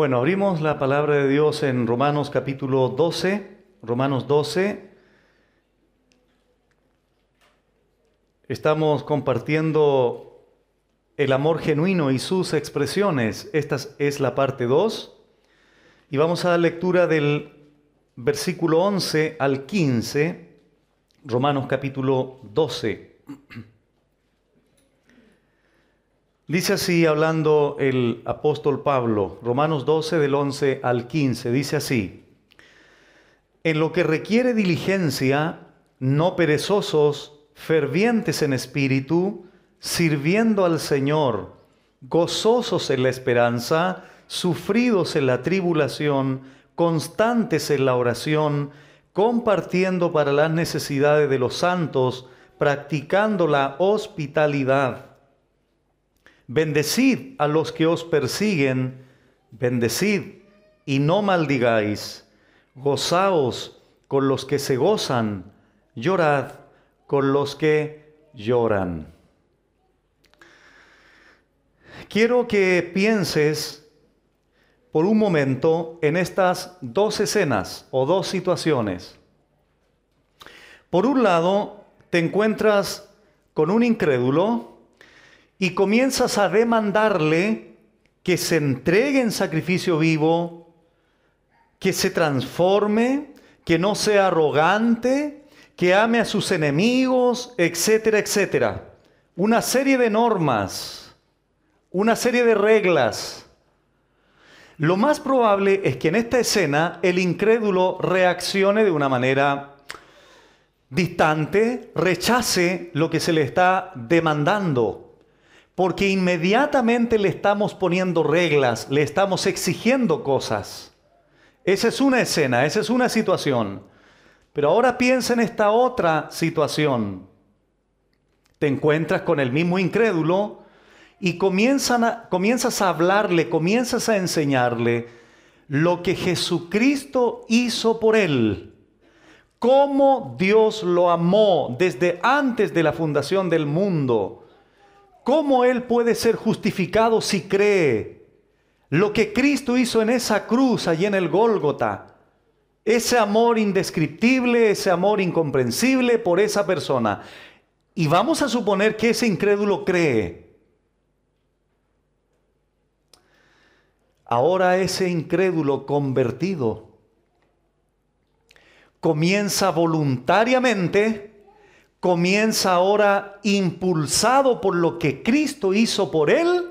Bueno, abrimos la palabra de Dios en Romanos capítulo 12, Romanos 12. Estamos compartiendo el amor genuino y sus expresiones. Esta es la parte 2. Y vamos a la lectura del versículo 11 al 15, Romanos capítulo 12. Dice así, hablando el apóstol Pablo, Romanos 12 del 11 al 15, dice así, en lo que requiere diligencia, no perezosos, fervientes en espíritu, sirviendo al Señor, gozosos en la esperanza, sufridos en la tribulación, constantes en la oración, compartiendo para las necesidades de los santos, practicando la hospitalidad Bendecid a los que os persiguen, bendecid y no maldigáis. Gozaos con los que se gozan, llorad con los que lloran. Quiero que pienses por un momento en estas dos escenas o dos situaciones. Por un lado, te encuentras con un incrédulo, y comienzas a demandarle que se entregue en sacrificio vivo, que se transforme, que no sea arrogante, que ame a sus enemigos, etcétera, etcétera. Una serie de normas, una serie de reglas. Lo más probable es que en esta escena el incrédulo reaccione de una manera distante, rechace lo que se le está demandando porque inmediatamente le estamos poniendo reglas, le estamos exigiendo cosas. Esa es una escena, esa es una situación. Pero ahora piensa en esta otra situación. Te encuentras con el mismo incrédulo y comienzas a hablarle, comienzas a enseñarle lo que Jesucristo hizo por él. Cómo Dios lo amó desde antes de la fundación del mundo ¿Cómo él puede ser justificado si cree? Lo que Cristo hizo en esa cruz, allí en el Gólgota, ese amor indescriptible, ese amor incomprensible por esa persona. Y vamos a suponer que ese incrédulo cree. Ahora ese incrédulo convertido comienza voluntariamente comienza ahora, impulsado por lo que Cristo hizo por él,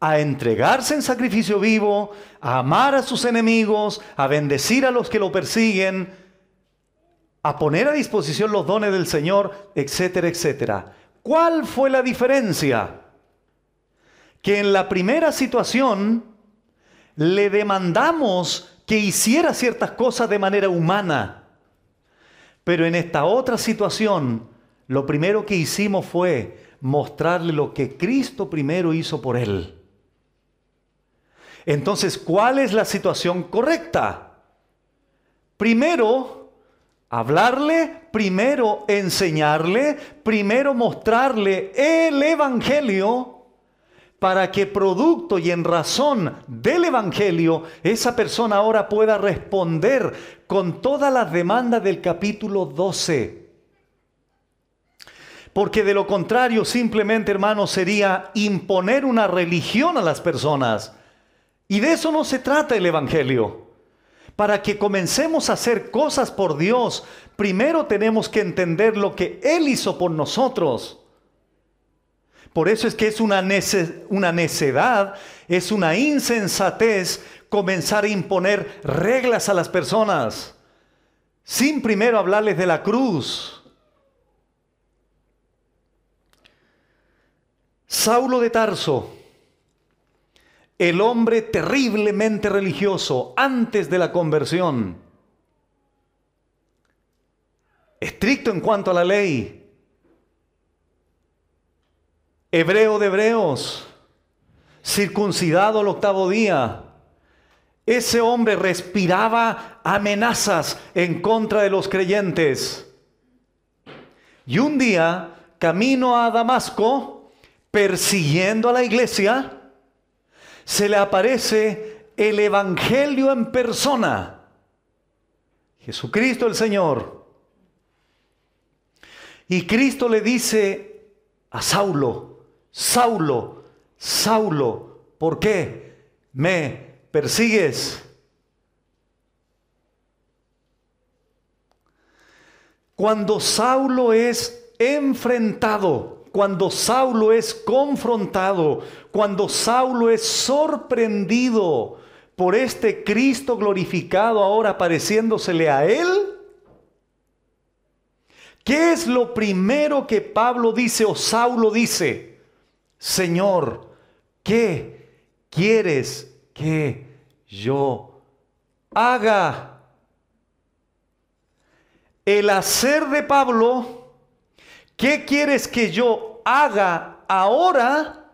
a entregarse en sacrificio vivo, a amar a sus enemigos, a bendecir a los que lo persiguen, a poner a disposición los dones del Señor, etcétera, etcétera. ¿Cuál fue la diferencia? Que en la primera situación le demandamos que hiciera ciertas cosas de manera humana, pero en esta otra situación lo primero que hicimos fue mostrarle lo que Cristo primero hizo por él. Entonces, ¿cuál es la situación correcta? Primero, hablarle, primero enseñarle, primero mostrarle el Evangelio para que producto y en razón del Evangelio esa persona ahora pueda responder con todas las demandas del capítulo 12 porque de lo contrario, simplemente, hermano, sería imponer una religión a las personas. Y de eso no se trata el Evangelio. Para que comencemos a hacer cosas por Dios, primero tenemos que entender lo que Él hizo por nosotros. Por eso es que es una, una necedad, es una insensatez comenzar a imponer reglas a las personas sin primero hablarles de la cruz Saulo de Tarso, el hombre terriblemente religioso antes de la conversión, estricto en cuanto a la ley, hebreo de hebreos, circuncidado al octavo día, ese hombre respiraba amenazas en contra de los creyentes. Y un día, camino a Damasco, persiguiendo a la iglesia, se le aparece el Evangelio en persona. Jesucristo el Señor. Y Cristo le dice a Saulo, Saulo, Saulo, ¿por qué me persigues? Cuando Saulo es enfrentado cuando Saulo es confrontado, cuando Saulo es sorprendido por este Cristo glorificado ahora apareciéndosele a él, ¿qué es lo primero que Pablo dice o Saulo dice? Señor, ¿qué quieres que yo haga? El hacer de Pablo ¿Qué quieres que yo haga ahora?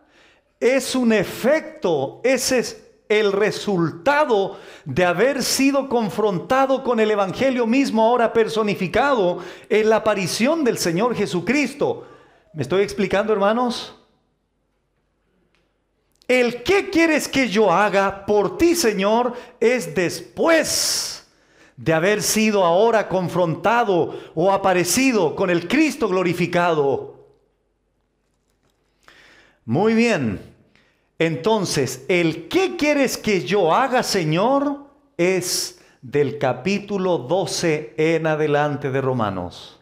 Es un efecto, ese es el resultado de haber sido confrontado con el Evangelio mismo ahora personificado en la aparición del Señor Jesucristo. ¿Me estoy explicando, hermanos? El qué quieres que yo haga por ti, Señor, es después de haber sido ahora confrontado o aparecido con el Cristo glorificado. Muy bien, entonces, el ¿qué quieres que yo haga, Señor? es del capítulo 12 en adelante de Romanos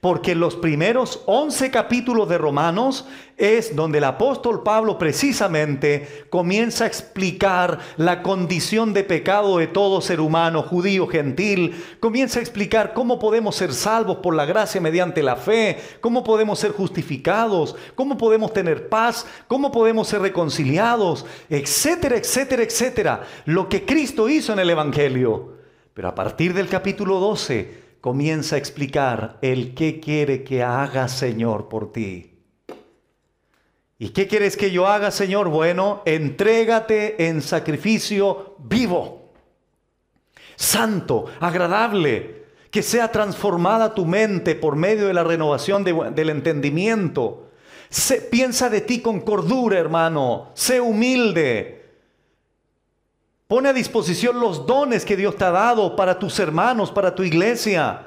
porque los primeros 11 capítulos de Romanos es donde el apóstol Pablo precisamente comienza a explicar la condición de pecado de todo ser humano, judío, gentil, comienza a explicar cómo podemos ser salvos por la gracia mediante la fe, cómo podemos ser justificados, cómo podemos tener paz, cómo podemos ser reconciliados, etcétera, etcétera, etcétera, lo que Cristo hizo en el Evangelio. Pero a partir del capítulo 12, comienza a explicar el qué quiere que haga Señor por ti. ¿Y qué quieres que yo haga, Señor? Bueno, entrégate en sacrificio vivo, santo, agradable, que sea transformada tu mente por medio de la renovación del entendimiento. piensa de ti con cordura, hermano. Sé humilde. Pone a disposición los dones que Dios te ha dado para tus hermanos, para tu iglesia.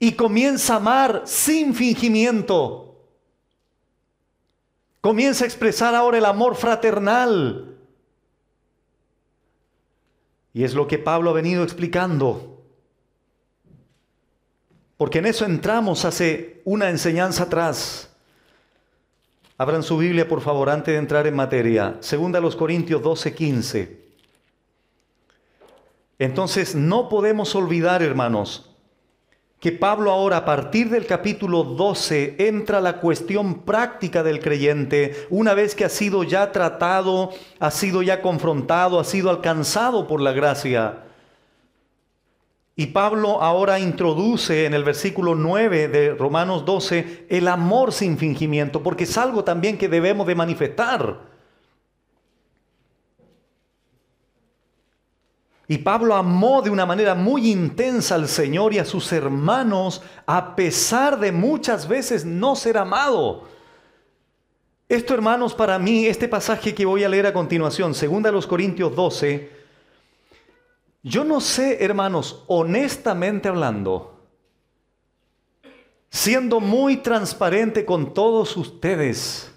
Y comienza a amar sin fingimiento. Comienza a expresar ahora el amor fraternal. Y es lo que Pablo ha venido explicando. Porque en eso entramos hace una enseñanza atrás. Abran su Biblia, por favor, antes de entrar en materia. Segunda los Corintios 12:15. Entonces, no podemos olvidar, hermanos, que Pablo ahora, a partir del capítulo 12, entra la cuestión práctica del creyente, una vez que ha sido ya tratado, ha sido ya confrontado, ha sido alcanzado por la gracia. Y Pablo ahora introduce en el versículo 9 de Romanos 12 el amor sin fingimiento, porque es algo también que debemos de manifestar. Y Pablo amó de una manera muy intensa al Señor y a sus hermanos, a pesar de muchas veces no ser amado. Esto, hermanos, para mí, este pasaje que voy a leer a continuación, 2 Corintios 12, yo no sé, hermanos, honestamente hablando, siendo muy transparente con todos ustedes,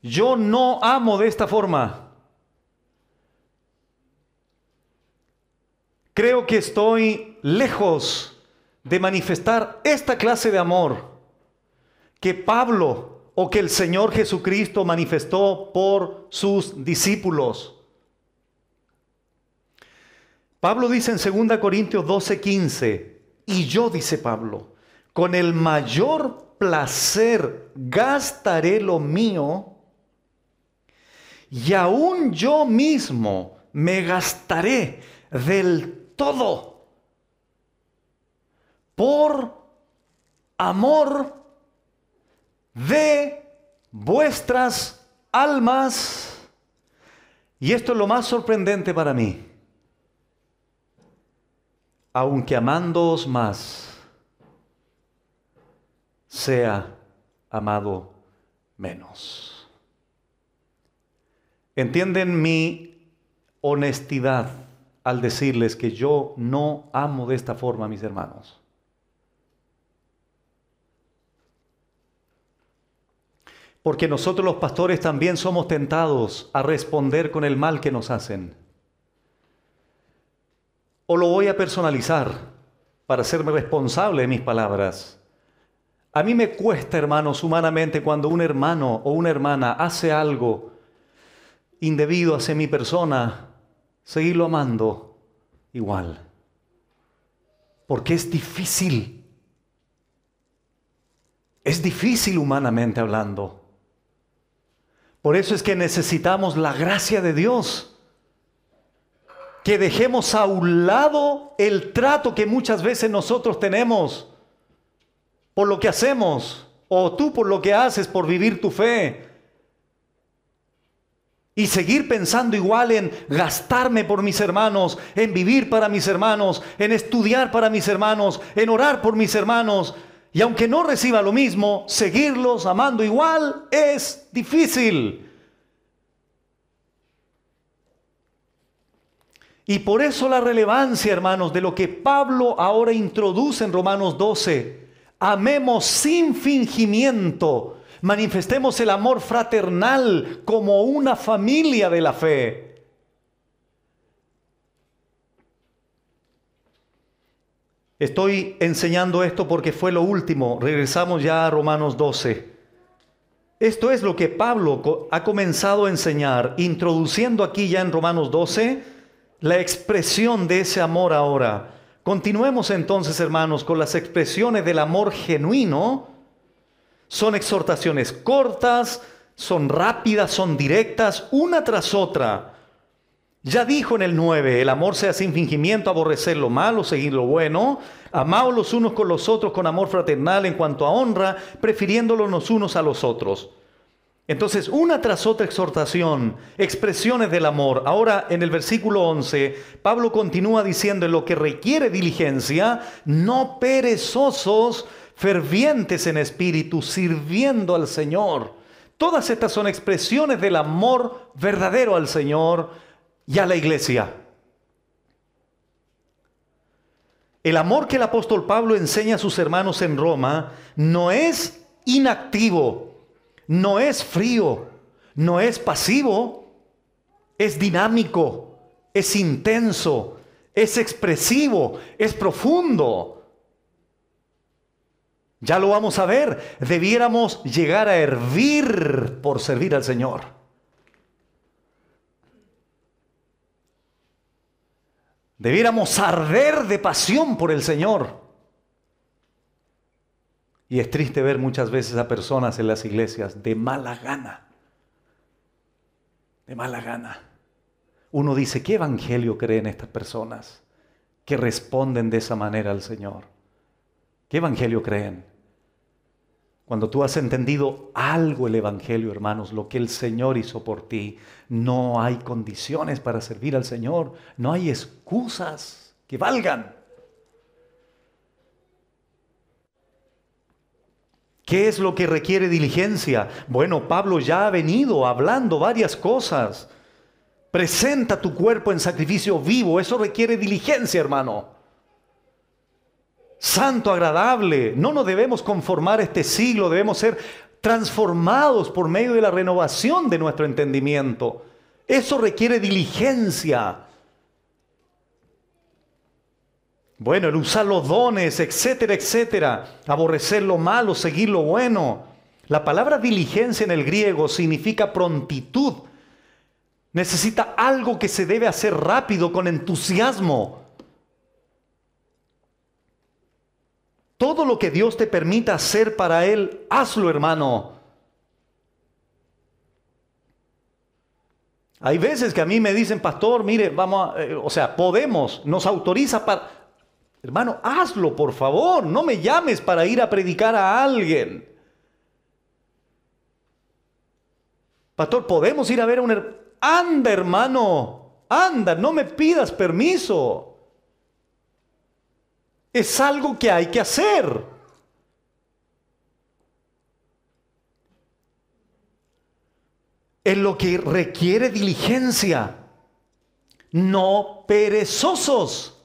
yo no amo de esta forma. Creo que estoy lejos de manifestar esta clase de amor que Pablo o que el Señor Jesucristo manifestó por sus discípulos. Pablo dice en 2 Corintios 12, 15, y yo, dice Pablo, con el mayor placer gastaré lo mío, y aún yo mismo me gastaré del todo por amor de vuestras almas. Y esto es lo más sorprendente para mí aunque amándoos más, sea amado menos. Entienden mi honestidad al decirles que yo no amo de esta forma a mis hermanos. Porque nosotros los pastores también somos tentados a responder con el mal que nos hacen o lo voy a personalizar para hacerme responsable de mis palabras? A mí me cuesta, hermanos, humanamente cuando un hermano o una hermana hace algo indebido hacia mi persona, seguirlo amando igual. Porque es difícil. Es difícil humanamente hablando. Por eso es que necesitamos la gracia de Dios que dejemos a un lado el trato que muchas veces nosotros tenemos por lo que hacemos, o tú por lo que haces, por vivir tu fe. Y seguir pensando igual en gastarme por mis hermanos, en vivir para mis hermanos, en estudiar para mis hermanos, en orar por mis hermanos. Y aunque no reciba lo mismo, seguirlos amando igual es difícil. Y por eso la relevancia, hermanos, de lo que Pablo ahora introduce en Romanos 12. Amemos sin fingimiento. Manifestemos el amor fraternal como una familia de la fe. Estoy enseñando esto porque fue lo último. Regresamos ya a Romanos 12. Esto es lo que Pablo ha comenzado a enseñar, introduciendo aquí ya en Romanos 12 la expresión de ese amor ahora. Continuemos entonces, hermanos, con las expresiones del amor genuino. Son exhortaciones cortas, son rápidas, son directas, una tras otra. Ya dijo en el 9, el amor sea sin fingimiento, aborrecer lo malo, seguir lo bueno, amaos los unos con los otros con amor fraternal en cuanto a honra, prefiriéndolos los unos a los otros. Entonces, una tras otra exhortación, expresiones del amor. Ahora, en el versículo 11, Pablo continúa diciendo, en lo que requiere diligencia, no perezosos, fervientes en espíritu, sirviendo al Señor. Todas estas son expresiones del amor verdadero al Señor y a la iglesia. El amor que el apóstol Pablo enseña a sus hermanos en Roma no es inactivo no es frío, no es pasivo, es dinámico, es intenso, es expresivo, es profundo. Ya lo vamos a ver, debiéramos llegar a hervir por servir al Señor. Debiéramos arder de pasión por el Señor. Y es triste ver muchas veces a personas en las iglesias de mala gana. De mala gana. Uno dice, ¿qué evangelio creen estas personas que responden de esa manera al Señor? ¿Qué evangelio creen? Cuando tú has entendido algo el Evangelio, hermanos, lo que el Señor hizo por ti, no hay condiciones para servir al Señor, no hay excusas que valgan. ¿Qué es lo que requiere diligencia? Bueno, Pablo ya ha venido hablando varias cosas. Presenta tu cuerpo en sacrificio vivo. Eso requiere diligencia, hermano. Santo, agradable. No nos debemos conformar este siglo. Debemos ser transformados por medio de la renovación de nuestro entendimiento. Eso requiere diligencia. bueno, el usar los dones, etcétera, etcétera, aborrecer lo malo, seguir lo bueno. La palabra diligencia en el griego significa prontitud. Necesita algo que se debe hacer rápido, con entusiasmo. Todo lo que Dios te permita hacer para Él, hazlo, hermano. Hay veces que a mí me dicen, pastor, mire, vamos a, eh, o sea, podemos, nos autoriza para, Hermano, hazlo por favor, no me llames para ir a predicar a alguien. Pastor, podemos ir a ver a un hermano. Anda, hermano, anda, no me pidas permiso. Es algo que hay que hacer. Es lo que requiere diligencia, no perezosos.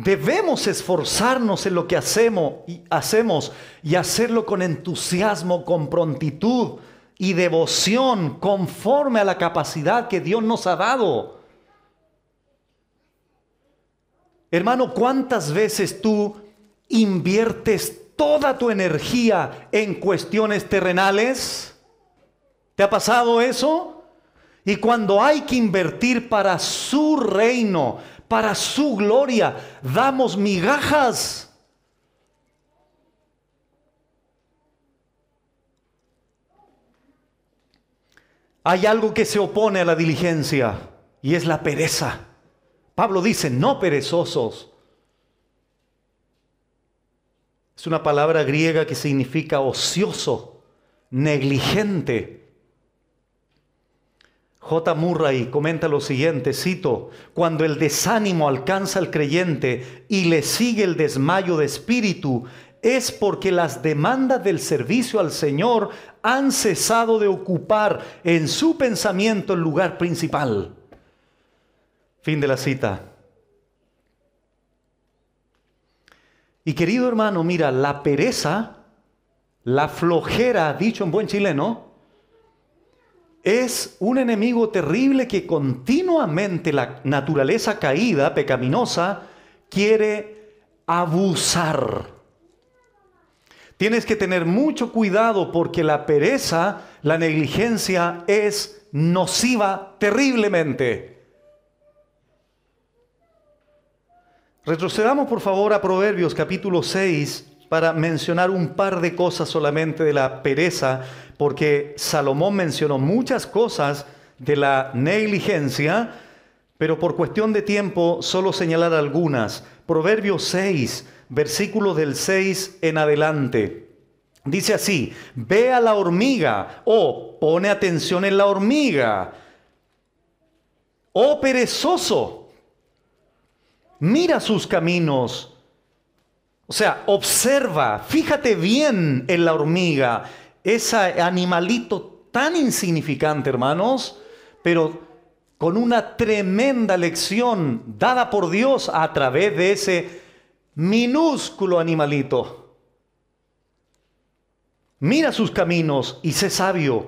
Debemos esforzarnos en lo que hacemos y, hacemos y hacerlo con entusiasmo, con prontitud y devoción, conforme a la capacidad que Dios nos ha dado. Hermano, ¿cuántas veces tú inviertes toda tu energía en cuestiones terrenales? ¿Te ha pasado eso? Y cuando hay que invertir para su reino, para su gloria damos migajas. Hay algo que se opone a la diligencia y es la pereza. Pablo dice, no perezosos. Es una palabra griega que significa ocioso, negligente, J. Murray comenta lo siguiente, cito, cuando el desánimo alcanza al creyente y le sigue el desmayo de espíritu, es porque las demandas del servicio al Señor han cesado de ocupar en su pensamiento el lugar principal. Fin de la cita. Y querido hermano, mira, la pereza, la flojera, dicho en buen chileno, es un enemigo terrible que continuamente la naturaleza caída, pecaminosa, quiere abusar. Tienes que tener mucho cuidado porque la pereza, la negligencia es nociva terriblemente. Retrocedamos por favor a Proverbios capítulo 6 para mencionar un par de cosas solamente de la pereza porque Salomón mencionó muchas cosas de la negligencia, pero por cuestión de tiempo solo señalar algunas. Proverbio 6, versículo del 6 en adelante. Dice así, ve a la hormiga o pone atención en la hormiga. Oh perezoso, mira sus caminos. O sea, observa, fíjate bien en la hormiga ese animalito tan insignificante, hermanos, pero con una tremenda lección dada por Dios a través de ese minúsculo animalito. Mira sus caminos y sé sabio,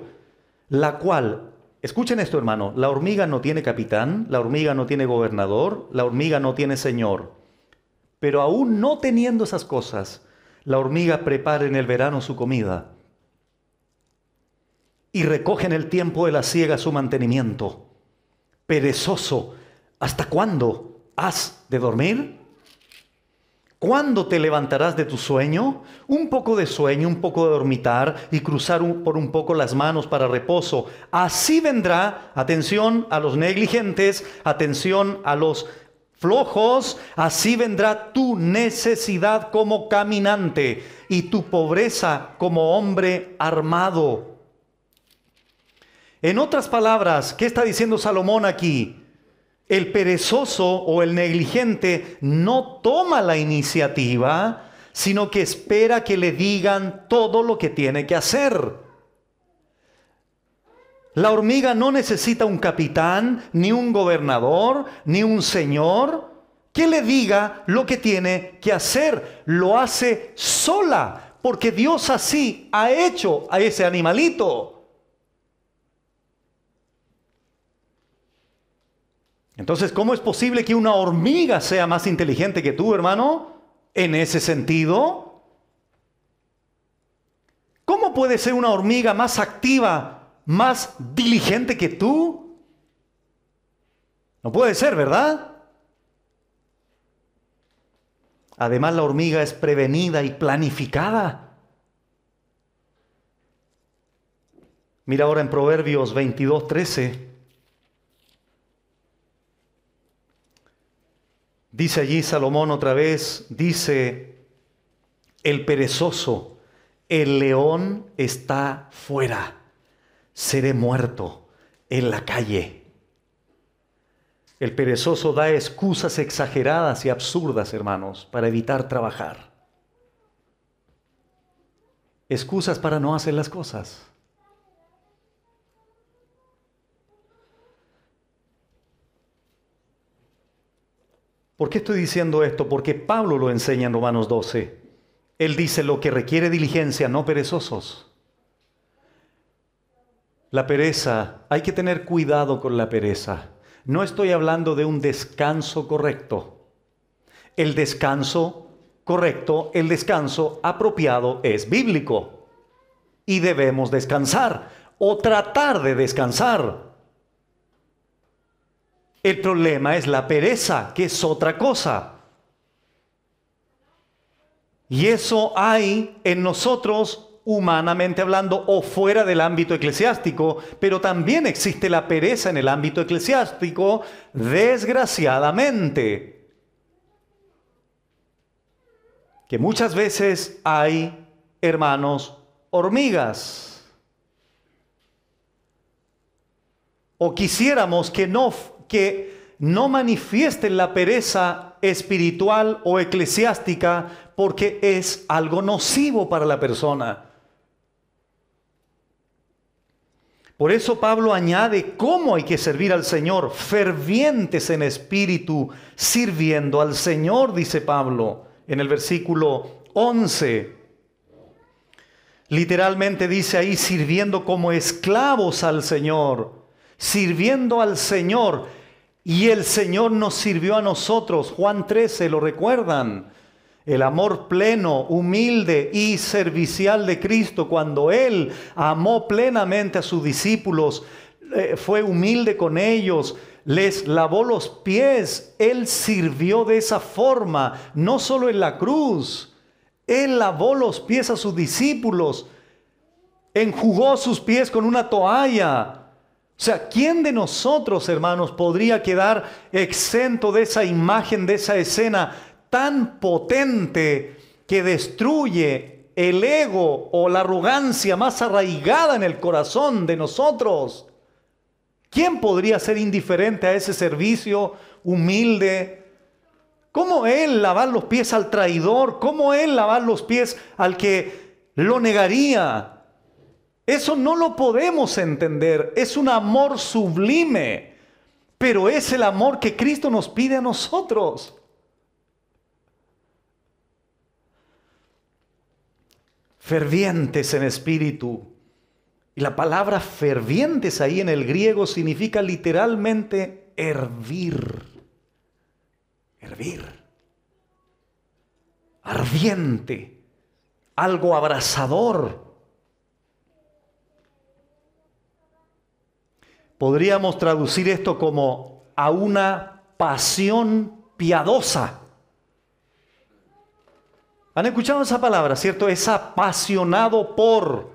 la cual, escuchen esto hermano, la hormiga no tiene capitán, la hormiga no tiene gobernador, la hormiga no tiene señor. Pero aún no teniendo esas cosas, la hormiga prepara en el verano su comida y recoge en el tiempo de la siega su mantenimiento. Perezoso, ¿hasta cuándo has de dormir? ¿Cuándo te levantarás de tu sueño? Un poco de sueño, un poco de dormitar y cruzar por un poco las manos para reposo. Así vendrá atención a los negligentes, atención a los flojos, así vendrá tu necesidad como caminante y tu pobreza como hombre armado. En otras palabras, ¿qué está diciendo Salomón aquí? El perezoso o el negligente no toma la iniciativa, sino que espera que le digan todo lo que tiene que hacer. La hormiga no necesita un capitán, ni un gobernador, ni un señor que le diga lo que tiene que hacer. Lo hace sola, porque Dios así ha hecho a ese animalito. Entonces, ¿cómo es posible que una hormiga sea más inteligente que tú, hermano? En ese sentido. ¿Cómo puede ser una hormiga más activa, más diligente que tú? No puede ser, ¿verdad? Además, la hormiga es prevenida y planificada. Mira ahora en Proverbios 22, 13. Dice allí Salomón otra vez, dice, el perezoso, el león está fuera, seré muerto en la calle. El perezoso da excusas exageradas y absurdas, hermanos, para evitar trabajar. Excusas para no hacer las cosas. ¿Por qué estoy diciendo esto? Porque Pablo lo enseña en Romanos 12. Él dice lo que requiere diligencia, no perezosos. La pereza, hay que tener cuidado con la pereza. No estoy hablando de un descanso correcto. El descanso correcto, el descanso apropiado es bíblico. Y debemos descansar o tratar de descansar. El problema es la pereza, que es otra cosa. Y eso hay en nosotros, humanamente hablando, o fuera del ámbito eclesiástico, pero también existe la pereza en el ámbito eclesiástico, desgraciadamente. Que muchas veces hay, hermanos, hormigas. O quisiéramos que no, que no manifiesten la pereza espiritual o eclesiástica porque es algo nocivo para la persona. Por eso Pablo añade cómo hay que servir al Señor, fervientes en espíritu, sirviendo al Señor, dice Pablo en el versículo 11. Literalmente dice ahí, sirviendo como esclavos al Señor, sirviendo al Señor. Y el Señor nos sirvió a nosotros. Juan 13, ¿lo recuerdan? El amor pleno, humilde y servicial de Cristo, cuando Él amó plenamente a sus discípulos, eh, fue humilde con ellos, les lavó los pies, Él sirvió de esa forma, no solo en la cruz, Él lavó los pies a sus discípulos, enjugó sus pies con una toalla, o sea, ¿quién de nosotros, hermanos, podría quedar exento de esa imagen, de esa escena tan potente que destruye el ego o la arrogancia más arraigada en el corazón de nosotros? ¿Quién podría ser indiferente a ese servicio humilde? ¿Cómo él lavar los pies al traidor? ¿Cómo él lavar los pies al que lo negaría? Eso no lo podemos entender. Es un amor sublime, pero es el amor que Cristo nos pide a nosotros. Fervientes en espíritu. Y la palabra fervientes ahí en el griego significa literalmente hervir. Hervir. Ardiente. Algo abrasador Podríamos traducir esto como a una pasión piadosa. ¿Han escuchado esa palabra, cierto? Es apasionado por.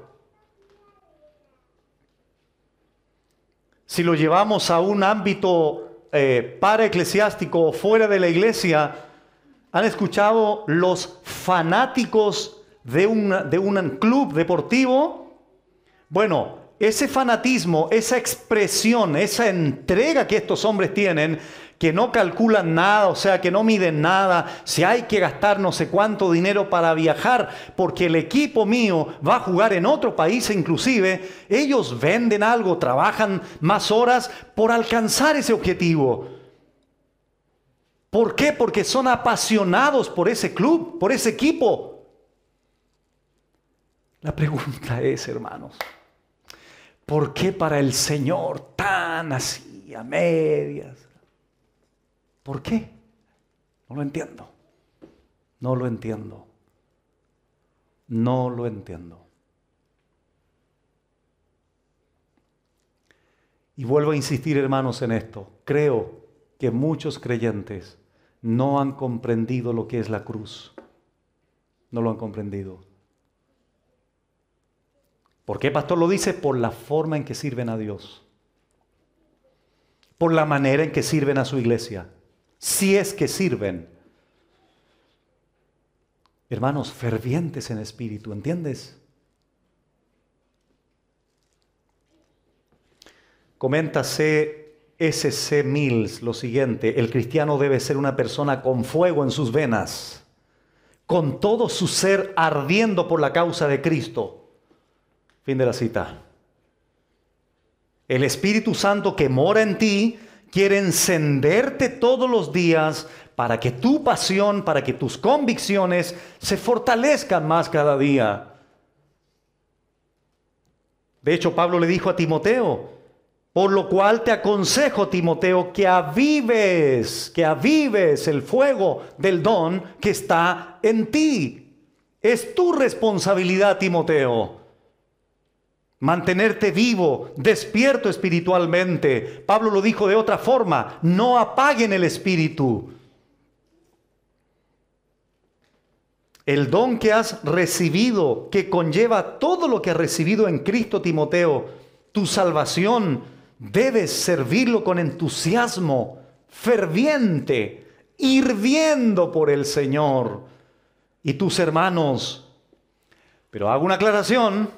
Si lo llevamos a un ámbito eh, Para eclesiástico... o fuera de la iglesia, han escuchado los fanáticos de, de un club deportivo. Bueno, ese fanatismo, esa expresión, esa entrega que estos hombres tienen, que no calculan nada, o sea, que no miden nada, si hay que gastar no sé cuánto dinero para viajar, porque el equipo mío va a jugar en otro país e inclusive, ellos venden algo, trabajan más horas por alcanzar ese objetivo. ¿Por qué? Porque son apasionados por ese club, por ese equipo. La pregunta es, hermanos, ¿Por qué para el Señor tan así, a medias? ¿Por qué? No lo entiendo. No lo entiendo. No lo entiendo. Y vuelvo a insistir, hermanos, en esto. Creo que muchos creyentes no han comprendido lo que es la cruz. No lo han comprendido. ¿Por qué, pastor, lo dice? Por la forma en que sirven a Dios. Por la manera en que sirven a su iglesia. Si es que sirven. Hermanos, fervientes en espíritu, ¿entiendes? Comenta C.S.C. Mills lo siguiente, el cristiano debe ser una persona con fuego en sus venas, con todo su ser ardiendo por la causa de Cristo. Fin de la cita. El Espíritu Santo que mora en ti quiere encenderte todos los días para que tu pasión, para que tus convicciones se fortalezcan más cada día. De hecho, Pablo le dijo a Timoteo, por lo cual te aconsejo, Timoteo, que avives, que avives el fuego del don que está en ti. Es tu responsabilidad, Timoteo mantenerte vivo, despierto espiritualmente. Pablo lo dijo de otra forma, no apaguen el espíritu. El don que has recibido, que conlleva todo lo que has recibido en Cristo, Timoteo, tu salvación, debes servirlo con entusiasmo, ferviente, hirviendo por el Señor y tus hermanos. Pero hago una aclaración,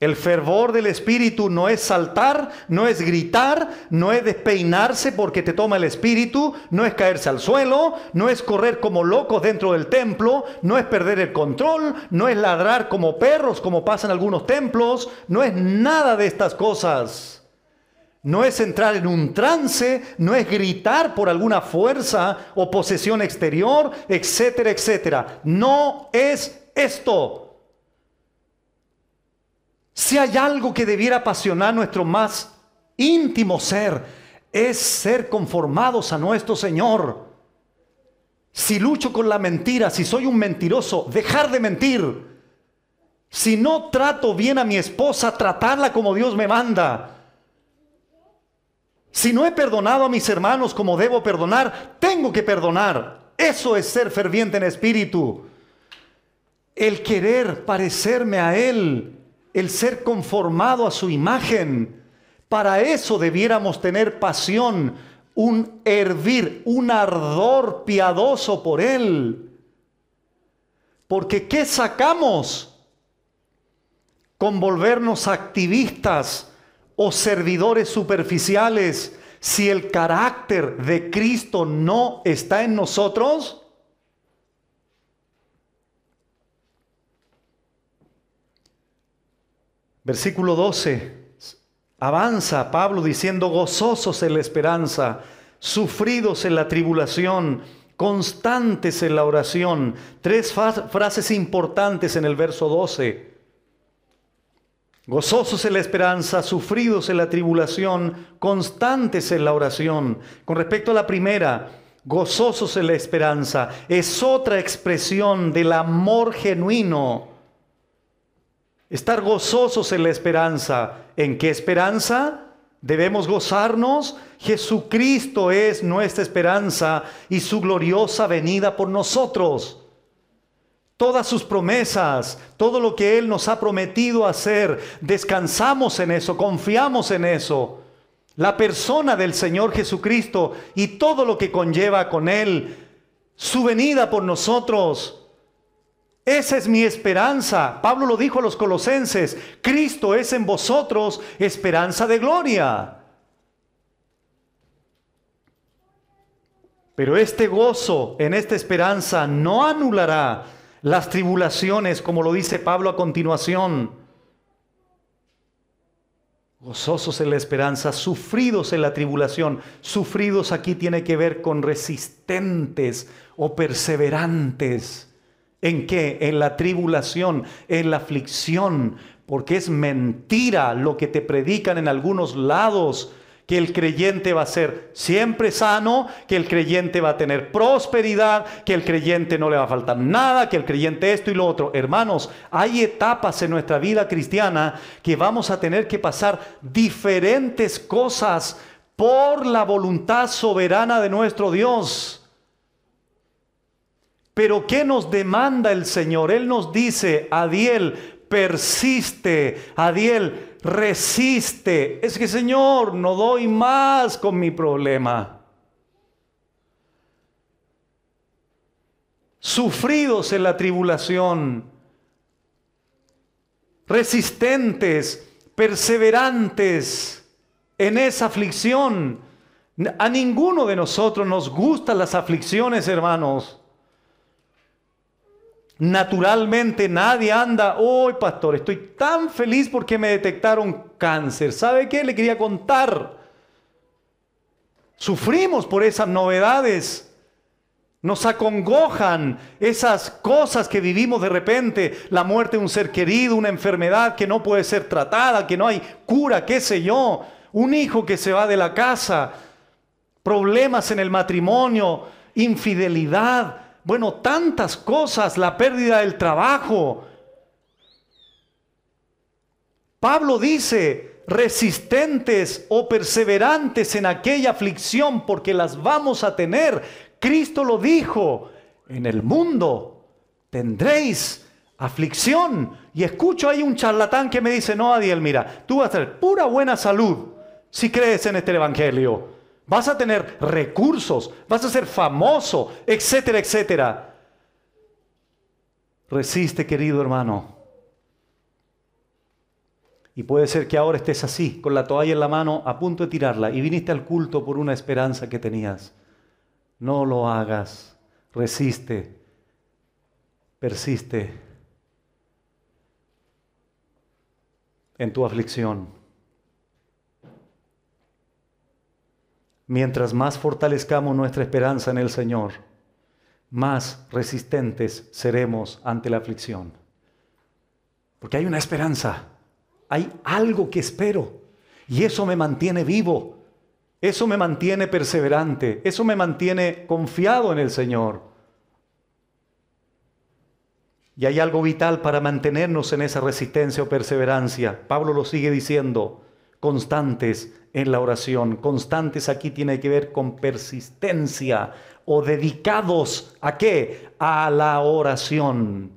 el fervor del Espíritu no es saltar, no es gritar, no es despeinarse porque te toma el Espíritu, no es caerse al suelo, no es correr como locos dentro del templo, no es perder el control, no es ladrar como perros como pasa en algunos templos, no es nada de estas cosas. No es entrar en un trance, no es gritar por alguna fuerza o posesión exterior, etcétera, etcétera. No es esto. Si hay algo que debiera apasionar nuestro más íntimo ser, es ser conformados a nuestro Señor. Si lucho con la mentira, si soy un mentiroso, dejar de mentir. Si no trato bien a mi esposa, tratarla como Dios me manda. Si no he perdonado a mis hermanos como debo perdonar, tengo que perdonar. Eso es ser ferviente en espíritu. El querer parecerme a Él el ser conformado a su imagen. Para eso debiéramos tener pasión, un hervir, un ardor piadoso por Él. Porque ¿qué sacamos con volvernos activistas o servidores superficiales si el carácter de Cristo no está en nosotros? Versículo 12. Avanza Pablo diciendo, gozosos en la esperanza, sufridos en la tribulación, constantes en la oración. Tres frases importantes en el verso 12. Gozosos en la esperanza, sufridos en la tribulación, constantes en la oración. Con respecto a la primera, gozosos en la esperanza, es otra expresión del amor genuino Estar gozosos en la esperanza. ¿En qué esperanza? Debemos gozarnos. Jesucristo es nuestra esperanza y su gloriosa venida por nosotros. Todas sus promesas, todo lo que Él nos ha prometido hacer, descansamos en eso, confiamos en eso. La persona del Señor Jesucristo y todo lo que conlleva con Él, su venida por nosotros, esa es mi esperanza. Pablo lo dijo a los colosenses, Cristo es en vosotros esperanza de gloria. Pero este gozo en esta esperanza no anulará las tribulaciones, como lo dice Pablo a continuación. Gozosos en la esperanza, sufridos en la tribulación. Sufridos aquí tiene que ver con resistentes o perseverantes. ¿En qué? En la tribulación, en la aflicción, porque es mentira lo que te predican en algunos lados, que el creyente va a ser siempre sano, que el creyente va a tener prosperidad, que el creyente no le va a faltar nada, que el creyente esto y lo otro. Hermanos, hay etapas en nuestra vida cristiana que vamos a tener que pasar diferentes cosas por la voluntad soberana de nuestro Dios. Pero ¿qué nos demanda el Señor? Él nos dice, Adiel, persiste, Adiel, resiste. Es que Señor, no doy más con mi problema. Sufridos en la tribulación, resistentes, perseverantes en esa aflicción. A ninguno de nosotros nos gustan las aflicciones, hermanos. Naturalmente nadie anda, hoy pastor, estoy tan feliz porque me detectaron cáncer. ¿Sabe qué? Le quería contar. Sufrimos por esas novedades. Nos acongojan esas cosas que vivimos de repente, la muerte de un ser querido, una enfermedad que no puede ser tratada, que no hay cura, qué sé yo, un hijo que se va de la casa, problemas en el matrimonio, infidelidad, bueno, tantas cosas, la pérdida del trabajo. Pablo dice, resistentes o perseverantes en aquella aflicción, porque las vamos a tener. Cristo lo dijo, en el mundo tendréis aflicción. Y escucho ahí un charlatán que me dice, no, Adiel, mira, tú vas a tener pura buena salud si crees en este Evangelio. Vas a tener recursos, vas a ser famoso, etcétera, etcétera. Resiste, querido hermano. Y puede ser que ahora estés así, con la toalla en la mano, a punto de tirarla, y viniste al culto por una esperanza que tenías. No lo hagas. Resiste. Persiste en tu aflicción. mientras más fortalezcamos nuestra esperanza en el Señor, más resistentes seremos ante la aflicción. Porque hay una esperanza, hay algo que espero y eso me mantiene vivo, eso me mantiene perseverante, eso me mantiene confiado en el Señor. Y hay algo vital para mantenernos en esa resistencia o perseverancia. Pablo lo sigue diciendo, constantes en la oración. Constantes aquí tiene que ver con persistencia o dedicados a qué? A la oración.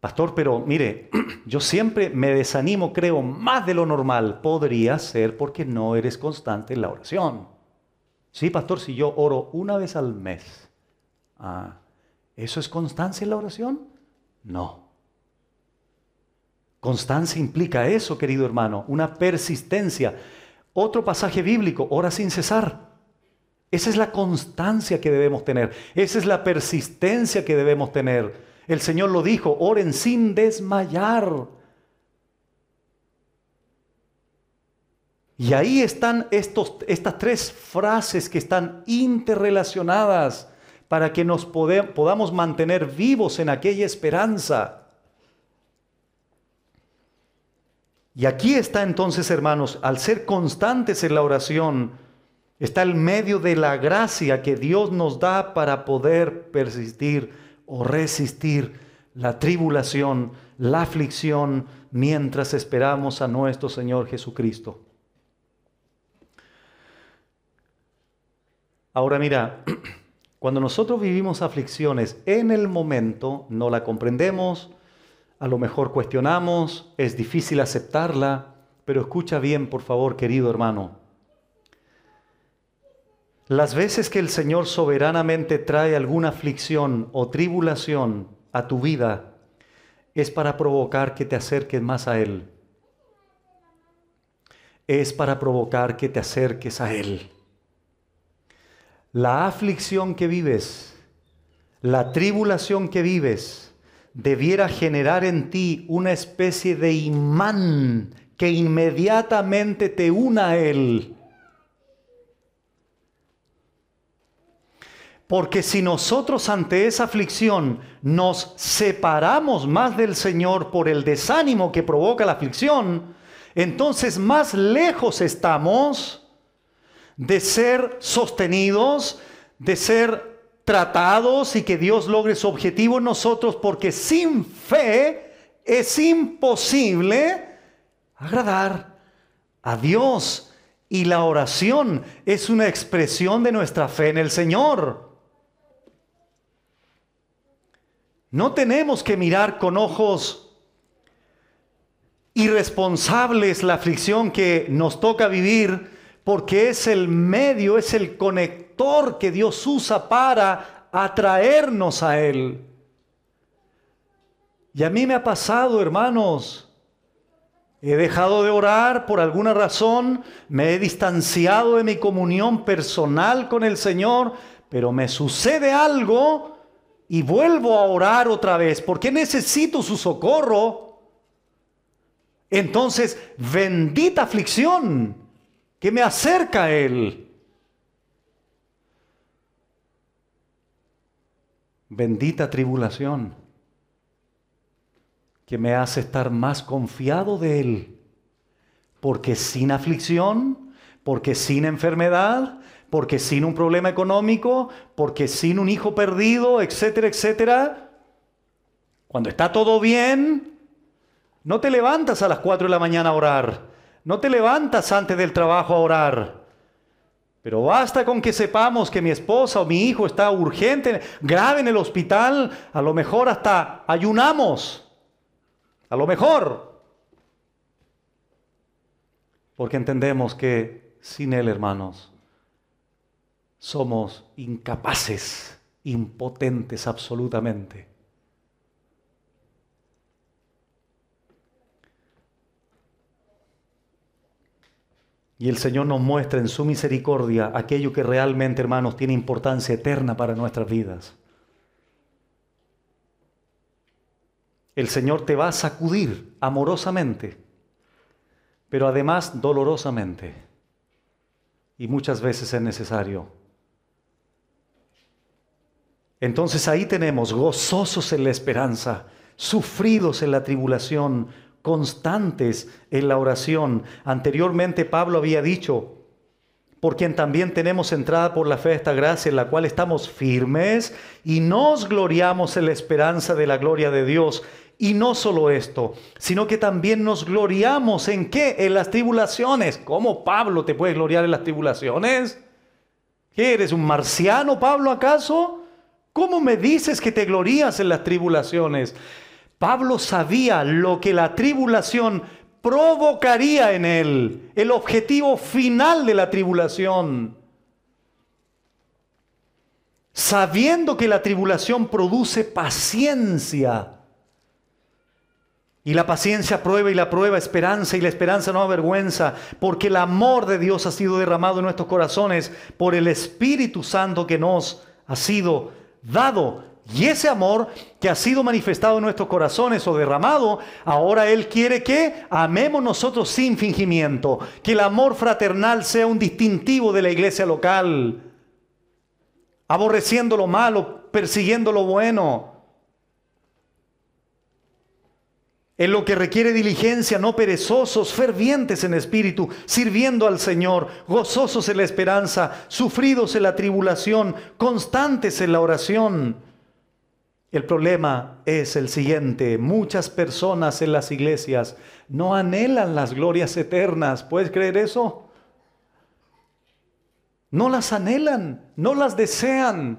Pastor, pero mire, yo siempre me desanimo, creo, más de lo normal. Podría ser porque no eres constante en la oración. Sí, pastor, si yo oro una vez al mes, ah, ¿eso es constancia en la oración? No. Constancia implica eso, querido hermano, una persistencia. Otro pasaje bíblico, ora sin cesar. Esa es la constancia que debemos tener, esa es la persistencia que debemos tener. El Señor lo dijo, oren sin desmayar. Y ahí están estos, estas tres frases que están interrelacionadas para que nos podamos mantener vivos en aquella esperanza. Y aquí está entonces, hermanos, al ser constantes en la oración, está el medio de la gracia que Dios nos da para poder persistir o resistir la tribulación, la aflicción, mientras esperamos a nuestro Señor Jesucristo. Ahora mira, cuando nosotros vivimos aflicciones en el momento, no la comprendemos, a lo mejor cuestionamos, es difícil aceptarla, pero escucha bien, por favor, querido hermano. Las veces que el Señor soberanamente trae alguna aflicción o tribulación a tu vida, es para provocar que te acerques más a Él. Es para provocar que te acerques a Él. La aflicción que vives, la tribulación que vives, debiera generar en ti una especie de imán que inmediatamente te una a Él. Porque si nosotros ante esa aflicción nos separamos más del Señor por el desánimo que provoca la aflicción, entonces más lejos estamos de ser sostenidos, de ser tratados y que Dios logre su objetivo en nosotros, porque sin fe es imposible agradar a Dios. Y la oración es una expresión de nuestra fe en el Señor. No tenemos que mirar con ojos irresponsables la aflicción que nos toca vivir porque es el medio, es el conector que Dios usa para atraernos a Él. Y a mí me ha pasado, hermanos, He dejado de orar por alguna razón, me he distanciado de mi comunión personal con el Señor, pero me sucede algo y vuelvo a orar otra vez, porque necesito su socorro. Entonces, bendita aflicción, que me acerca a Él. Bendita tribulación que me hace estar más confiado de Él, porque sin aflicción, porque sin enfermedad, porque sin un problema económico, porque sin un hijo perdido, etcétera, etcétera, cuando está todo bien, no te levantas a las 4 de la mañana a orar. No te levantas antes del trabajo a orar. Pero basta con que sepamos que mi esposa o mi hijo está urgente, grave en el hospital, a lo mejor hasta ayunamos. A lo mejor. Porque entendemos que sin Él, hermanos, somos incapaces, impotentes absolutamente Y el Señor nos muestra en su misericordia aquello que realmente, hermanos, tiene importancia eterna para nuestras vidas. El Señor te va a sacudir amorosamente, pero además dolorosamente. Y muchas veces es necesario. Entonces ahí tenemos gozosos en la esperanza, sufridos en la tribulación, constantes en la oración. Anteriormente Pablo había dicho, por quien también tenemos entrada por la fe esta gracia en la cual estamos firmes y nos gloriamos en la esperanza de la gloria de Dios. Y no solo esto, sino que también nos gloriamos en qué? En las tribulaciones. ¿Cómo Pablo te puede gloriar en las tribulaciones? ¿Qué eres un marciano, Pablo, acaso? ¿Cómo me dices que te glorías en las tribulaciones? Pablo sabía lo que la tribulación provocaría en él, el objetivo final de la tribulación. Sabiendo que la tribulación produce paciencia. Y la paciencia prueba y la prueba esperanza y la esperanza no avergüenza, porque el amor de Dios ha sido derramado en nuestros corazones por el Espíritu Santo que nos ha sido dado. Y ese amor que ha sido manifestado en nuestros corazones o derramado, ahora Él quiere que amemos nosotros sin fingimiento, que el amor fraternal sea un distintivo de la iglesia local, aborreciendo lo malo, persiguiendo lo bueno. En lo que requiere diligencia, no perezosos, fervientes en espíritu, sirviendo al Señor, gozosos en la esperanza, sufridos en la tribulación, constantes en la oración el problema es el siguiente, muchas personas en las iglesias no anhelan las glorias eternas, ¿puedes creer eso? No las anhelan, no las desean.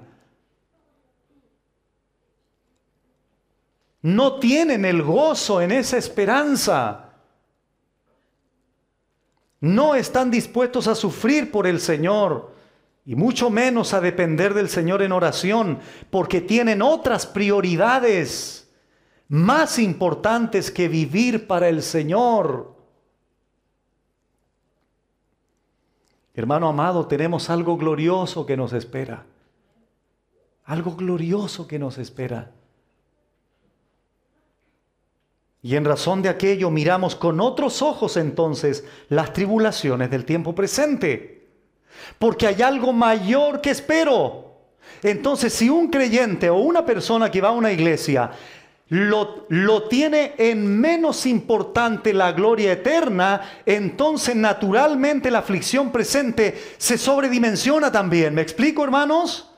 No tienen el gozo en esa esperanza. No están dispuestos a sufrir por el Señor y mucho menos a depender del Señor en oración, porque tienen otras prioridades más importantes que vivir para el Señor. Hermano amado, tenemos algo glorioso que nos espera. Algo glorioso que nos espera. Y en razón de aquello miramos con otros ojos entonces las tribulaciones del tiempo presente porque hay algo mayor que espero. Entonces, si un creyente o una persona que va a una iglesia lo, tiene en menos importante la gloria eterna, entonces naturalmente la aflicción presente se sobredimensiona también. ¿Me explico, hermanos?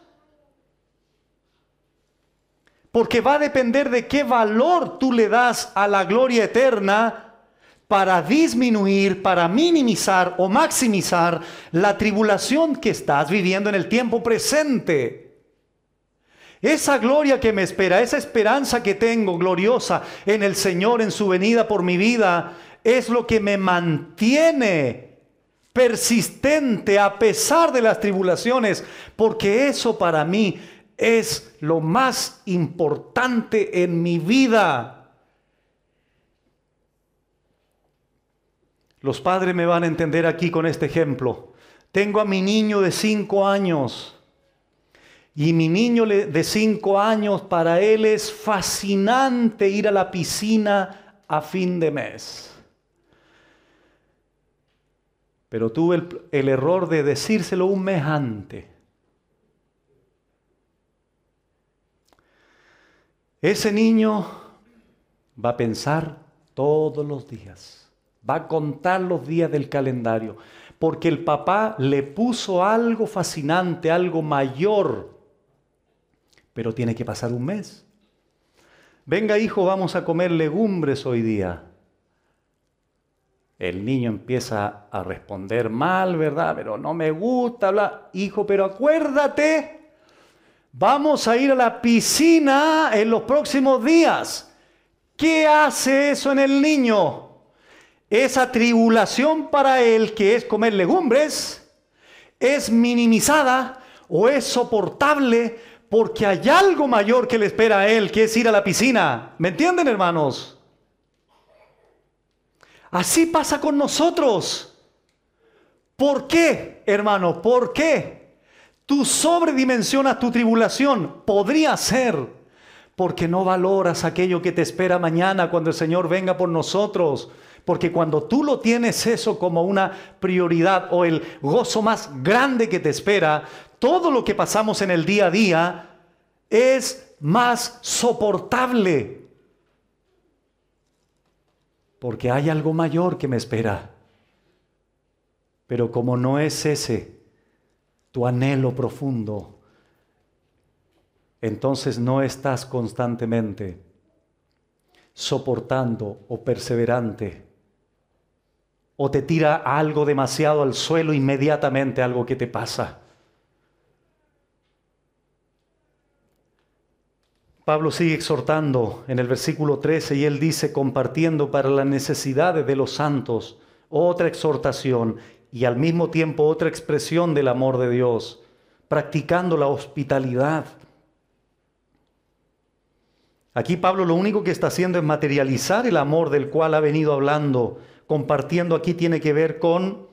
Porque va a depender de qué valor tú le das a la gloria eterna para disminuir, para minimizar o maximizar la tribulación que estás viviendo en el tiempo presente. Esa gloria que me espera, esa esperanza que tengo gloriosa en el Señor, en su venida por mi vida, es lo que me mantiene persistente a pesar de las tribulaciones, porque eso para mí es lo más importante en mi vida. Los padres me van a entender aquí con este ejemplo. Tengo a mi niño de cinco años. Y mi niño de cinco años, para él es fascinante ir a la piscina a fin de mes. Pero tuve el, error de decírselo un mes antes. Ese niño va a pensar todos los días va a contar los días del calendario, porque el papá le puso algo fascinante, algo mayor, pero tiene que pasar un mes. Venga hijo, vamos a comer legumbres hoy día. El niño empieza a responder mal, ¿verdad? Pero no me gusta hablar. Hijo, pero acuérdate, vamos a ir a la piscina en los próximos días. ¿Qué hace eso en el niño? Esa tribulación para el que es comer legumbres es minimizada o es soportable porque hay algo mayor que le espera a él, que es ir a la piscina. ¿Me entienden, hermanos? Así pasa con nosotros. ¿Por qué, hermano? ¿Por qué? Tú sobredimensionas tu tribulación. Podría ser porque no valoras aquello que te espera mañana cuando el Señor venga por nosotros. Porque cuando tú lo tienes eso como una prioridad o el gozo más grande que te espera, todo lo que pasamos en el día a día es más soportable. Porque hay algo mayor que me espera. Pero como no es ese tu anhelo profundo, entonces no estás constantemente soportando o perseverante o te tira algo demasiado al suelo inmediatamente, algo que te pasa. Pablo sigue exhortando en el versículo 13 y él dice, compartiendo para las necesidades de los santos, otra exhortación y al mismo tiempo otra expresión del amor de Dios, practicando la hospitalidad. Aquí Pablo lo único que está haciendo es materializar el amor del cual ha venido hablando compartiendo aquí tiene que ver con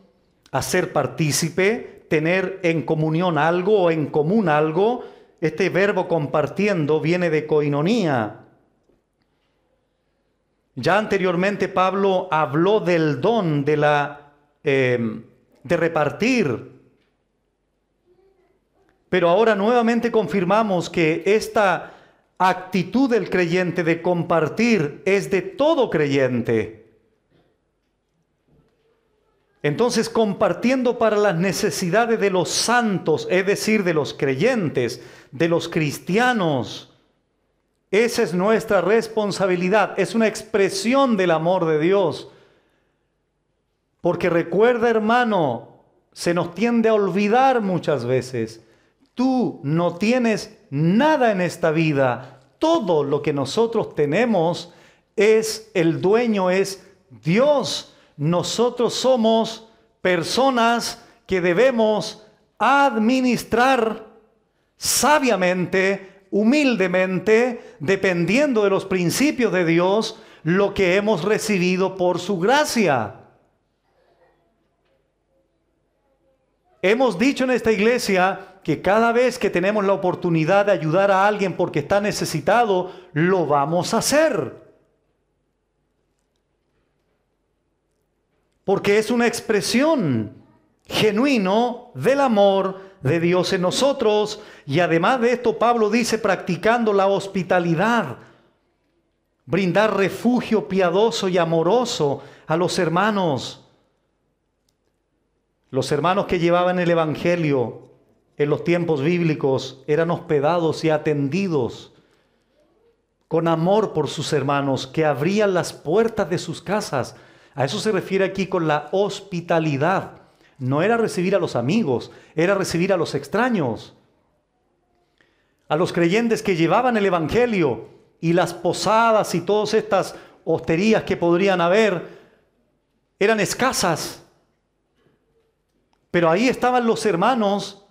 hacer partícipe, tener en comunión algo o en común algo. Este verbo compartiendo viene de coinonía. Ya anteriormente Pablo habló del don de la em, de repartir. Pero ahora nuevamente confirmamos que esta actitud del creyente de compartir es de todo creyente. Entonces, compartiendo para las necesidades de los santos, es decir, de los creyentes, de los cristianos, esa es nuestra responsabilidad, es una expresión del amor de Dios. Porque recuerda, hermano, se nos tiende a olvidar muchas veces, tú no tienes nada en esta vida, todo lo que nosotros tenemos es el dueño, es Dios nosotros somos personas que debemos administrar sabiamente, humildemente, dependiendo de los principios de Dios, lo que hemos recibido por su gracia. Hemos dicho en esta iglesia que cada vez que tenemos la oportunidad de ayudar a alguien porque está necesitado, lo vamos a hacer. porque es una expresión genuino del amor de Dios en nosotros. Y además de esto, Pablo dice, practicando la hospitalidad, brindar refugio piadoso y amoroso a los hermanos. Los hermanos que llevaban el Evangelio en los tiempos bíblicos eran hospedados y atendidos con amor por sus hermanos, que abrían las puertas de sus casas a eso se refiere aquí con la hospitalidad. No era recibir a los amigos, era recibir a los extraños, a los creyentes que llevaban el Evangelio y las posadas y todas estas hosterías que podrían haber eran escasas. Pero ahí estaban los hermanos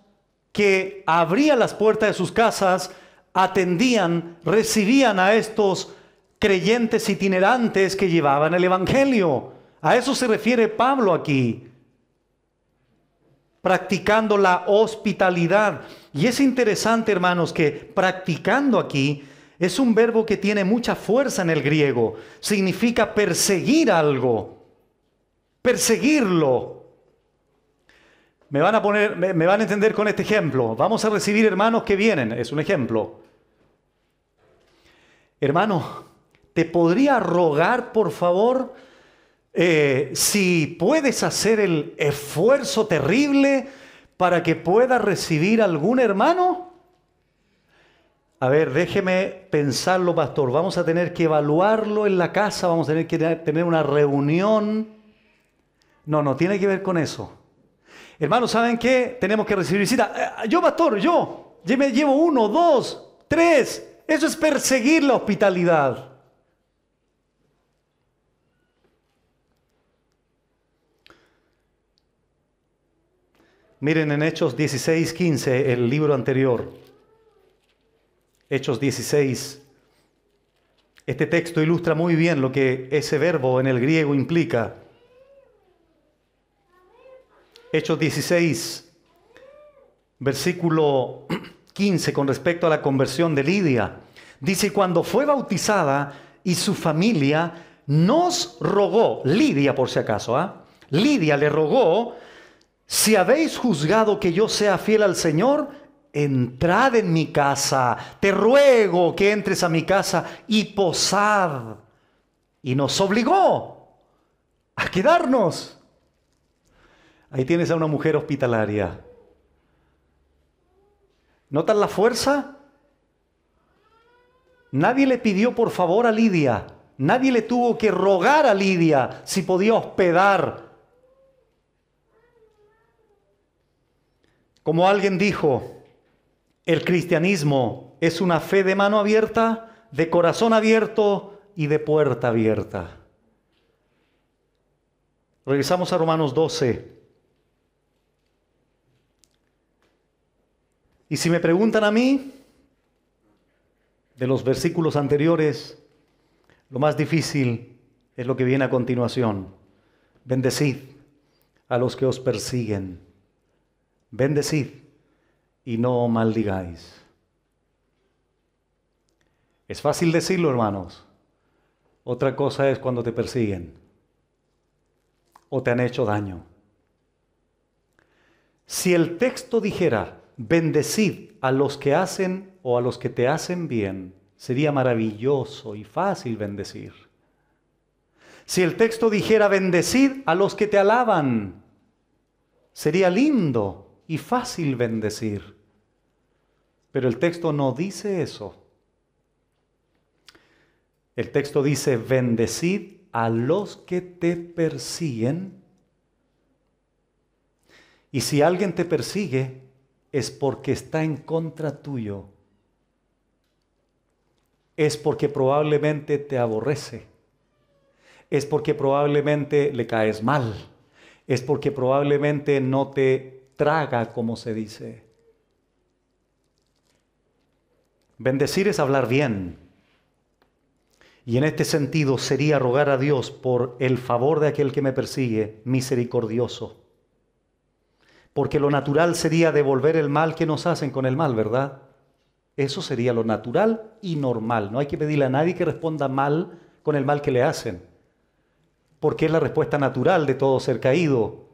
que abrían las puertas de sus casas, atendían, recibían a estos creyentes itinerantes que llevaban el Evangelio. A eso se refiere Pablo aquí, practicando la hospitalidad. Y es interesante, hermanos, que practicando aquí es un verbo que tiene mucha fuerza en el griego. Significa perseguir algo, perseguirlo. Me van a poner, me, van a entender con este ejemplo. Vamos a recibir hermanos que vienen, es un ejemplo. Hermano, ¿te podría rogar, por favor? Eh, si puedes hacer el esfuerzo terrible para que pueda recibir algún hermano? A ver, déjeme pensarlo, pastor. Vamos a tener que evaluarlo en la casa, vamos a tener que tener una reunión. No, no tiene que ver con eso. Hermanos, ¿saben qué? Tenemos que recibir visita. Eh, yo, pastor, yo, yo me llevo uno, dos, tres. Eso es perseguir la hospitalidad. Miren en Hechos 16, 15, el libro anterior. Hechos 16. Este texto ilustra muy bien lo que ese verbo en el griego implica. Hechos 16, versículo 15 con respecto a la conversión de Lidia. Dice, cuando fue bautizada y su familia nos rogó, Lidia por si acaso, ¿ah? Lidia le rogó si habéis juzgado que yo sea fiel al Señor, entrad en mi casa, te ruego que entres a mi casa y posad. Y nos obligó a quedarnos. Ahí tienes a una mujer hospitalaria. ¿Notan la fuerza? Nadie le pidió por favor a Lidia. Nadie le tuvo que rogar a Lidia si podía hospedar Como alguien dijo, el cristianismo es una fe de mano abierta, de corazón abierto y de puerta abierta. Regresamos a Romanos 12. Y si me preguntan a mí, de los versículos anteriores, lo más difícil es lo que viene a continuación. Bendecid a los que os persiguen. Bendecid y no maldigáis. Es fácil decirlo, hermanos. Otra cosa es cuando te persiguen o te han hecho daño. Si el texto dijera, bendecid a los que hacen o a los que te hacen bien, sería maravilloso y fácil bendecir. Si el texto dijera, bendecid a los que te alaban, sería lindo y fácil bendecir. Pero el texto no dice eso. El texto dice, bendecid a los que te persiguen. Y si alguien te persigue, es porque está en contra tuyo. Es porque probablemente te aborrece. Es porque probablemente le caes mal. Es porque probablemente no te traga, como se dice. Bendecir es hablar bien. Y en este sentido sería rogar a Dios por el favor de aquel que me persigue, misericordioso. Porque lo natural sería devolver el mal que nos hacen con el mal, ¿verdad? Eso sería lo natural y normal. No hay que pedirle a nadie que responda mal con el mal que le hacen. Porque es la respuesta natural de todo ser caído.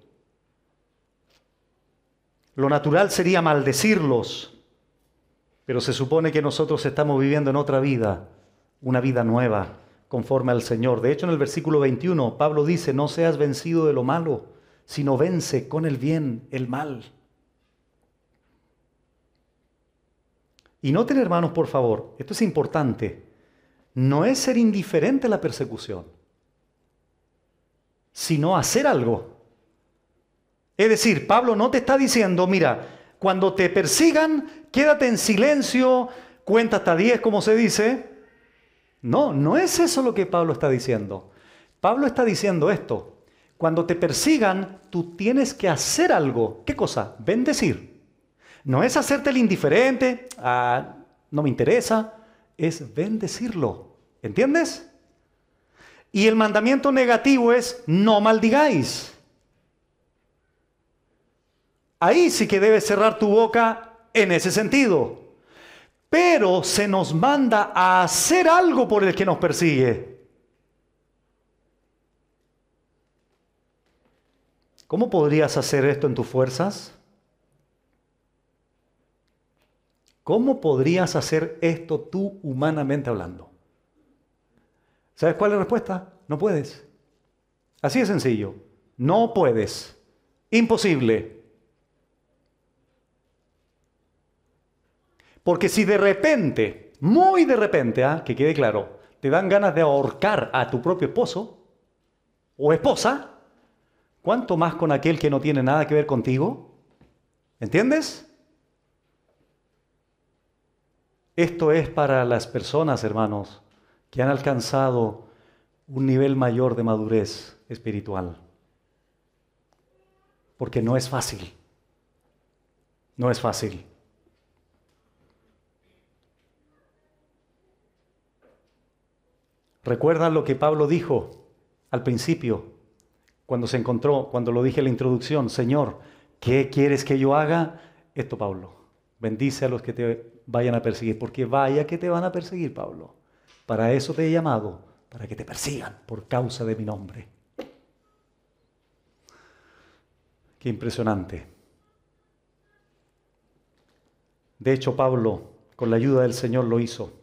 Lo natural sería maldecirlos, pero se supone que nosotros estamos viviendo en otra vida, una vida nueva, conforme al Señor. De hecho, en el versículo 21, Pablo dice, no seas vencido de lo malo, sino vence con el bien el mal. Y noten, hermanos, por favor, esto es importante, no es ser indiferente a la persecución, sino hacer algo. Es decir, Pablo no te está diciendo, mira, cuando te persigan, quédate en silencio, cuenta hasta 10, como se dice. No, no es eso lo que Pablo está diciendo. Pablo está diciendo esto. Cuando te persigan, tú tienes que hacer algo. ¿Qué cosa? Bendecir. No es hacerte el indiferente, ah, no me interesa, es bendecirlo. ¿Entiendes? Y el mandamiento negativo es no maldigáis. Ahí sí que debes cerrar tu boca en ese sentido. Pero se nos manda a hacer algo por el que nos persigue. ¿Cómo podrías hacer esto en tus fuerzas? ¿Cómo podrías hacer esto tú humanamente hablando? ¿Sabes cuál es la respuesta? No puedes. Así de sencillo. No puedes. Imposible. Porque si de repente, muy de repente, ¿ah? que quede claro, te dan ganas de ahorcar a tu propio esposo o esposa, ¿cuánto más con aquel que no tiene nada que ver contigo? ¿Entiendes? Esto es para las personas, hermanos, que han alcanzado un nivel mayor de madurez espiritual. Porque no es fácil. No es fácil. Recuerda lo que Pablo dijo al principio, cuando se encontró, cuando lo dije en la introducción? Señor, ¿qué quieres que yo haga? Esto, Pablo, bendice a los que te vayan a perseguir, porque vaya que te van a perseguir, Pablo. Para eso te he llamado, para que te persigan por causa de mi nombre. Qué impresionante. De hecho, Pablo, con la ayuda del Señor, lo hizo.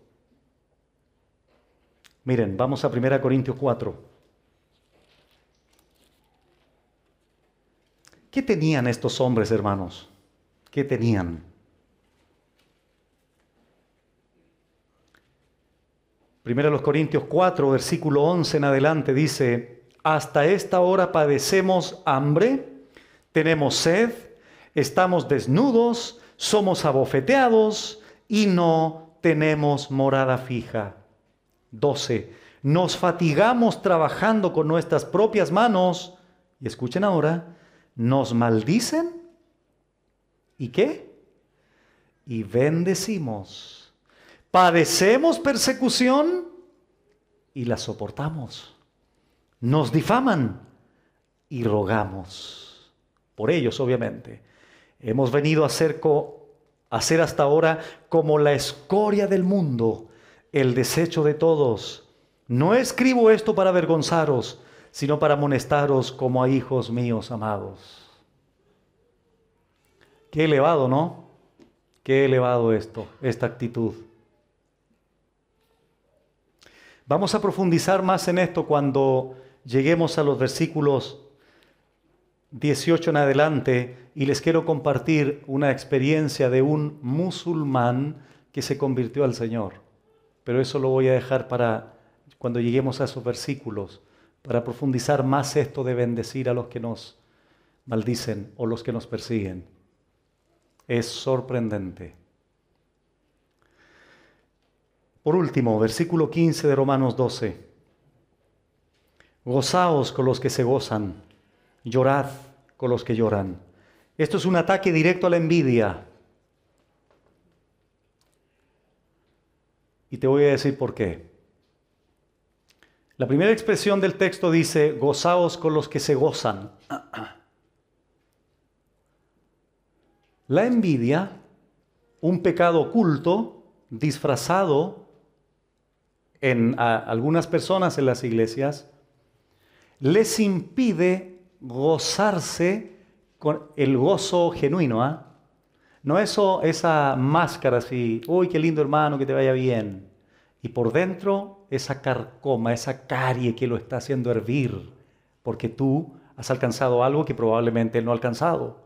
Miren, vamos a 1 Corintios 4. ¿Qué tenían estos hombres, hermanos? ¿Qué tenían? Primero los Corintios 4, versículo 11 en adelante dice, hasta esta hora padecemos hambre, tenemos sed, estamos desnudos, somos abofeteados y no tenemos morada fija. 12. Nos fatigamos trabajando con nuestras propias manos. Y escuchen ahora, nos maldicen. ¿Y qué? Y bendecimos. Padecemos persecución y la soportamos. Nos difaman y rogamos. Por ellos, obviamente. Hemos venido a ser, a ser hasta ahora como la escoria del mundo el desecho de todos. No escribo esto para avergonzaros, sino para amonestaros como a hijos míos amados. Qué elevado, ¿no? Qué elevado esto, esta actitud. Vamos a profundizar más en esto cuando lleguemos a los versículos 18 en adelante y les quiero compartir una experiencia de un musulmán que se convirtió al Señor pero eso lo voy a dejar para cuando lleguemos a esos versículos, para profundizar más esto de bendecir a los que nos maldicen o los que nos persiguen. Es sorprendente. Por último, versículo 15 de Romanos 12. Gozaos con los que se gozan, llorad con los que lloran. Esto es un ataque directo a la envidia. Y te voy a decir por qué. La primera expresión del texto dice, gozaos con los que se gozan. La envidia, un pecado oculto, disfrazado en algunas personas en las iglesias, les impide gozarse con el gozo genuino. ¿ah? No eso, esa máscara así, uy, qué lindo hermano, que te vaya bien. Y por dentro esa carcoma, esa carie que lo está haciendo hervir, porque tú has alcanzado algo que probablemente él no ha alcanzado.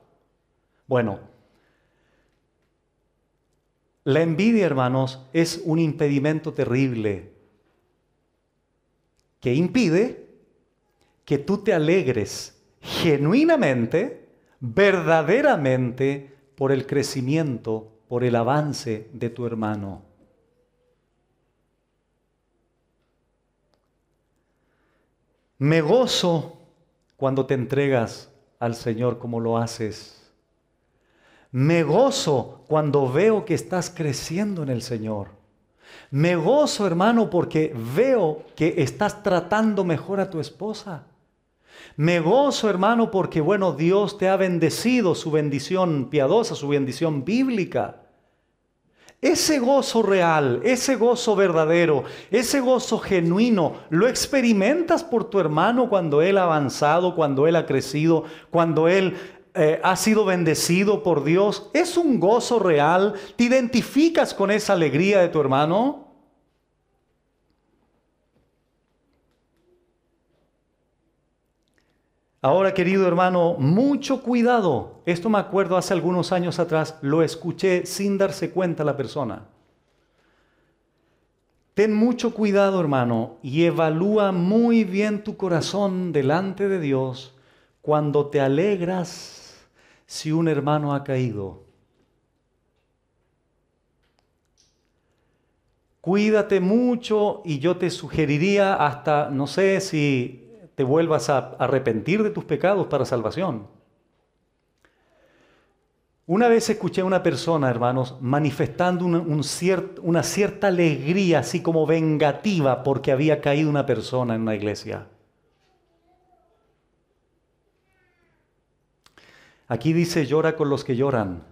Bueno, la envidia, hermanos, es un impedimento terrible que impide que tú te alegres genuinamente, verdaderamente, por el crecimiento, por el avance de tu hermano. Me gozo cuando te entregas al Señor como lo haces. Me gozo cuando veo que estás creciendo en el Señor. Me gozo, hermano, porque veo que estás tratando mejor a tu esposa. Me gozo, hermano, porque, bueno, Dios te ha bendecido su bendición piadosa, su bendición bíblica. Ese gozo real, ese gozo verdadero, ese gozo genuino, lo experimentas por tu hermano cuando él ha avanzado, cuando él ha crecido, cuando él eh, ha sido bendecido por Dios. Es un gozo real. ¿Te identificas con esa alegría de tu hermano? Ahora, querido hermano, mucho cuidado. Esto me acuerdo hace algunos años atrás, lo escuché sin darse cuenta la persona. Ten mucho cuidado, hermano, y evalúa muy bien tu corazón delante de Dios cuando te alegras si un hermano ha caído. Cuídate mucho y yo te sugeriría hasta, no sé si te vuelvas a arrepentir de tus pecados para salvación. Una vez escuché a una persona, hermanos, manifestando una cierta alegría, así como vengativa, porque había caído una persona en una iglesia. Aquí dice, llora con los que lloran.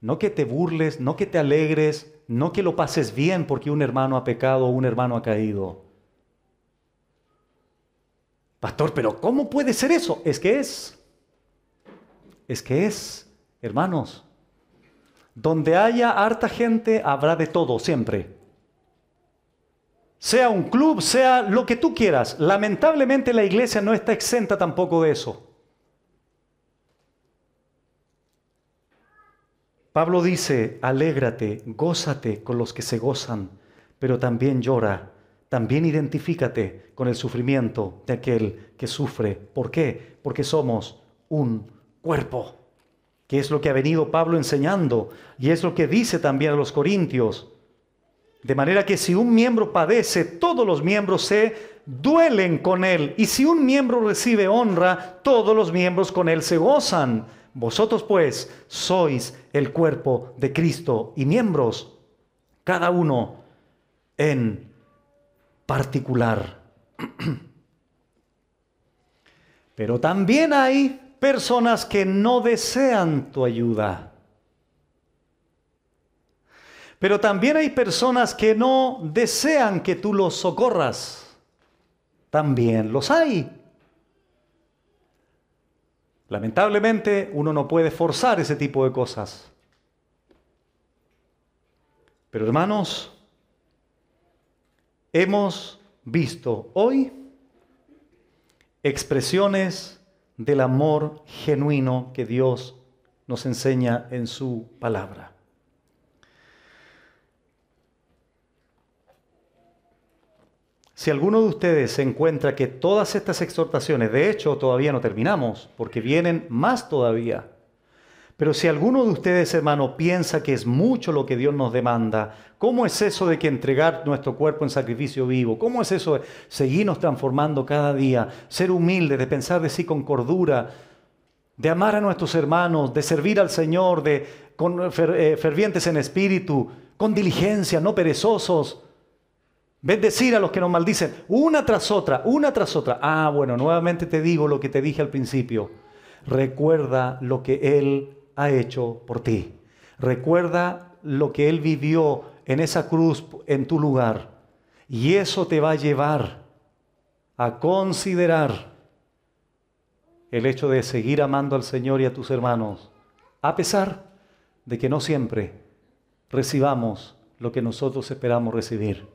No que te burles, no que te alegres, no que lo pases bien porque un hermano ha pecado o un hermano ha caído. Pastor, pero ¿cómo puede ser eso? Es que es. Es que es, hermanos. Donde haya harta gente, habrá de todo siempre. Sea un club, sea lo que tú quieras. Lamentablemente la iglesia no está exenta tampoco de eso. Pablo dice, alégrate, gózate con los que se gozan, pero también llora también identifícate con el sufrimiento de aquel que sufre. ¿Por qué? Porque somos un cuerpo, que es lo que ha venido Pablo enseñando y es lo que dice también a los corintios. De manera que si un miembro padece, todos los miembros se duelen con él. Y si un miembro recibe honra, todos los miembros con él se gozan. Vosotros pues sois el cuerpo de Cristo y miembros, cada uno en particular. Pero también hay personas que no desean tu ayuda. Pero también hay personas que no desean que tú los socorras. También los hay. Lamentablemente uno no puede forzar ese tipo de cosas. Pero hermanos, Hemos visto hoy expresiones del amor genuino que Dios nos enseña en su palabra. Si alguno de ustedes se encuentra que todas estas exhortaciones, de hecho todavía no terminamos, porque vienen más todavía, pero si alguno de ustedes, hermano, piensa que es mucho lo que Dios nos demanda, ¿cómo es eso de que entregar nuestro cuerpo en sacrificio vivo? ¿Cómo es eso de seguirnos transformando cada día, ser humildes, de pensar de sí con cordura, de amar a nuestros hermanos, de servir al Señor, de con, eh, fervientes en espíritu, con diligencia, no perezosos? Bendecir a los que nos maldicen, una tras otra, una tras otra. Ah, bueno, nuevamente te digo lo que te dije al principio. Recuerda lo que Él ha hecho por ti. Recuerda lo que Él vivió en esa cruz en tu lugar. Y eso te va a llevar a considerar el hecho de seguir amando al Señor y a tus hermanos, a pesar de que no siempre recibamos lo que nosotros esperamos recibir.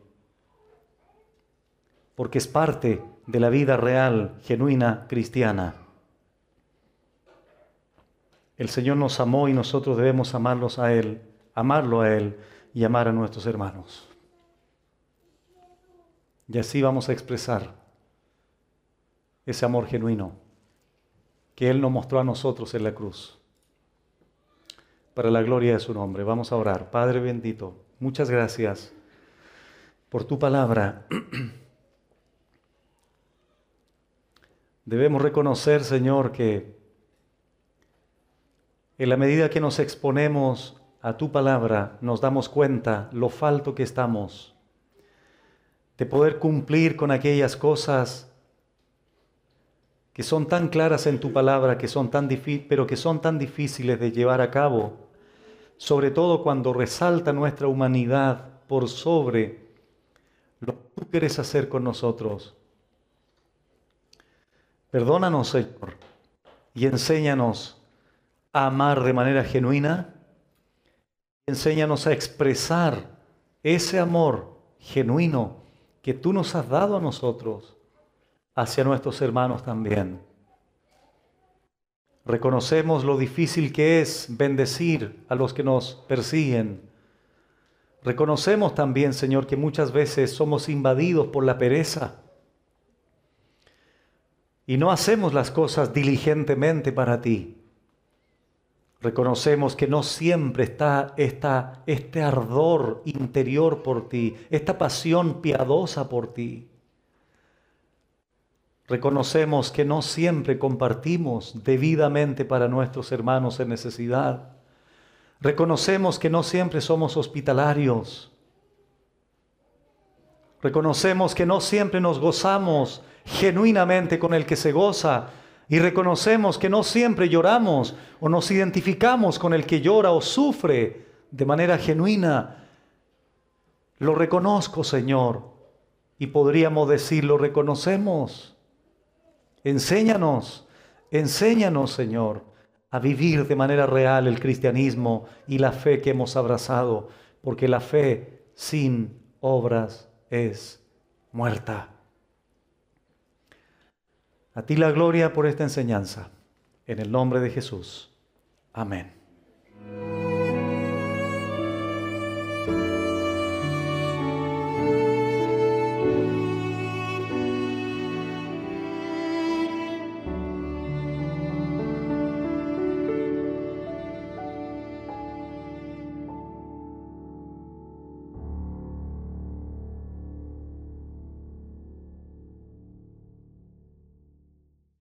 Porque es parte de la vida real, genuina, cristiana. El Señor nos amó y nosotros debemos amarlos a Él, amarlo a Él y amar a nuestros hermanos. Y así vamos a expresar ese amor genuino que Él nos mostró a nosotros en la cruz. Para la gloria de su nombre, vamos a orar. Padre bendito, muchas gracias por tu palabra. Debemos reconocer, Señor, que en la medida que nos exponemos a tu palabra, nos damos cuenta lo falto que estamos de poder cumplir con aquellas cosas que son tan claras en tu palabra, que son tan pero que son tan difíciles de llevar a cabo, sobre todo cuando resalta nuestra humanidad por sobre lo que tú quieres hacer con nosotros. Perdónanos, Señor, y enséñanos amar de manera genuina. Enséñanos a expresar ese amor genuino que tú nos has dado a nosotros hacia nuestros hermanos también. Reconocemos lo difícil que es bendecir a los que nos persiguen. Reconocemos también, Señor, que muchas veces somos invadidos por la pereza y no hacemos las cosas diligentemente para ti. Reconocemos que no siempre está esta, este ardor interior por ti, esta pasión piadosa por ti. Reconocemos que no siempre compartimos debidamente para nuestros hermanos en necesidad. Reconocemos que no siempre somos hospitalarios. Reconocemos que no siempre nos gozamos genuinamente con el que se goza, y reconocemos que no siempre lloramos o nos identificamos con el que llora o sufre de manera genuina. Lo reconozco, Señor, y podríamos decir, lo reconocemos. Enséñanos, enséñanos, Señor, a vivir de manera real el cristianismo y la fe que hemos abrazado, porque la fe sin obras es muerta. A ti la gloria por esta enseñanza. En el nombre de Jesús. Amén.